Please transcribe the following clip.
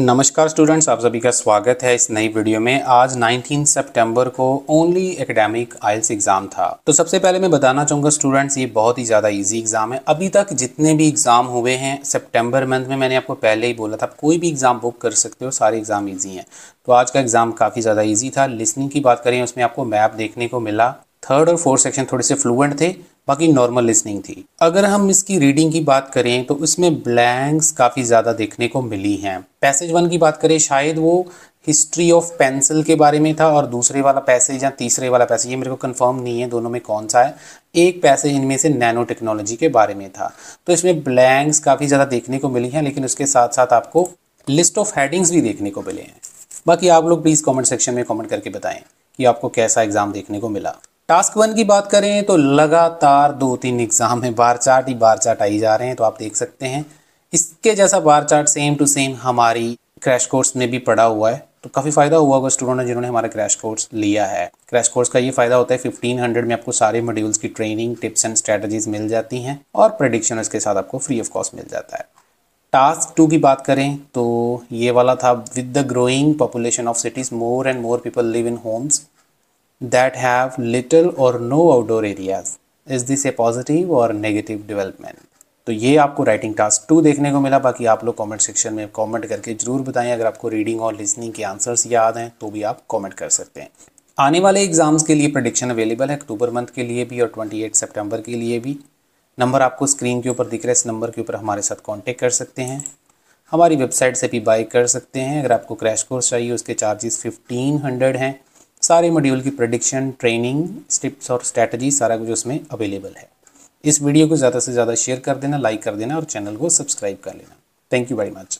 नमस्कार स्टूडेंट्स आप सभी का स्वागत है इस नई वीडियो में आज 19 सितंबर को ओनली एकेडमिक आइल्स एग्ज़ाम था तो सबसे पहले मैं बताना चाहूँगा स्टूडेंट्स ये बहुत ही ज़्यादा इजी एग्ज़ाम है अभी तक जितने भी एग्ज़ाम हुए हैं सितंबर मंथ में मैंने आपको पहले ही बोला था आप कोई भी एग्ज़ाम बुक कर सकते हो सारे एग्ज़ाम ईजी हैं तो आज का एग्ज़ाम काफ़ी ज़्यादा ईजी था लिसनिंग की बात करें उसमें आपको मैप देखने को मिला थर्ड और फोर्थ सेक्शन थोड़े से फ्लुएंट थे बाकी नॉर्मल लिसनिंग थी अगर हम इसकी रीडिंग की बात करें तो इसमें ब्लैंक्स काफ़ी ज़्यादा देखने को मिली हैं पैसेज वन की बात करें शायद वो हिस्ट्री ऑफ पेंसिल के बारे में था और दूसरे वाला पैसेज या तीसरे वाला पैसेज ये मेरे को कंफर्म नहीं है दोनों में कौन सा है एक पैसेज इनमें से नैनो टेक्नोलॉजी के बारे में था तो इसमें ब्लैंक्स काफ़ी ज़्यादा देखने को मिली हैं लेकिन उसके साथ साथ आपको लिस्ट ऑफ हेडिंग्स भी देखने को मिले हैं बाकी आप लोग प्लीज़ कमेंट सेक्शन में कमेंट करके बताएं कि आपको कैसा एग्ज़ाम देखने को मिला टास्क वन की बात करें तो लगातार दो तीन एग्जाम है बार चार्ट ही बार चार्ट आई जा रहे हैं तो आप देख सकते हैं इसके जैसा bar chart same to same हमारी क्रैश कोर्स में भी पड़ा हुआ है तो काफ़ी फ़ायदा हुआ होगा स्टूडेंट ने जिन्होंने हमारा क्रैश कोर्स लिया है क्रैश कोर्स का ये फायदा होता है फिफ्टीन हंड्रेड में आपको सारे मॉड्यूल्स की ट्रेनिंग टिप्स एंड स्ट्रेटजीज मिल जाती हैं और प्रडिक्शन के साथ आपको फ्री ऑफ कॉस्ट मिल जाता है टास्क टू की बात करें तो ये वाला था with the growing population of cities more and more people live in homes that have little or no outdoor areas. Is this a positive or negative development? तो ये आपको राइटिंग टास्क टू देखने को मिला बाकी आप लोग कमेंट सेक्शन में कमेंट करके ज़रूर बताएं अगर आपको रीडिंग और लिसनिंग के आंसर्स याद हैं तो भी आप कमेंट कर सकते हैं आने वाले एग्जाम्स के लिए प्रडिक्शन अवेलेबल है अक्टूबर मंथ के लिए भी और 28 सितंबर के लिए भी नंबर आपको स्क्रीन के ऊपर दिख रहा है इस नंबर के ऊपर हमारे साथ कॉन्टेक्ट कर सकते हैं हमारी वेबसाइट से भी बाई कर सकते हैं अगर आपको क्रैश कोर्स चाहिए उसके चार्जेस फिफ्टीन हंड्रेड हैं सारे मॉड्यूल की प्रडिक्शन ट्रेनिंग स्टिप्स और स्ट्रैटेजी सारा कुछ उसमें अवेलेबल है इस वीडियो को ज़्यादा से ज़्यादा शेयर कर देना लाइक कर देना और चैनल को सब्सक्राइब कर लेना थैंक यू वेरी मच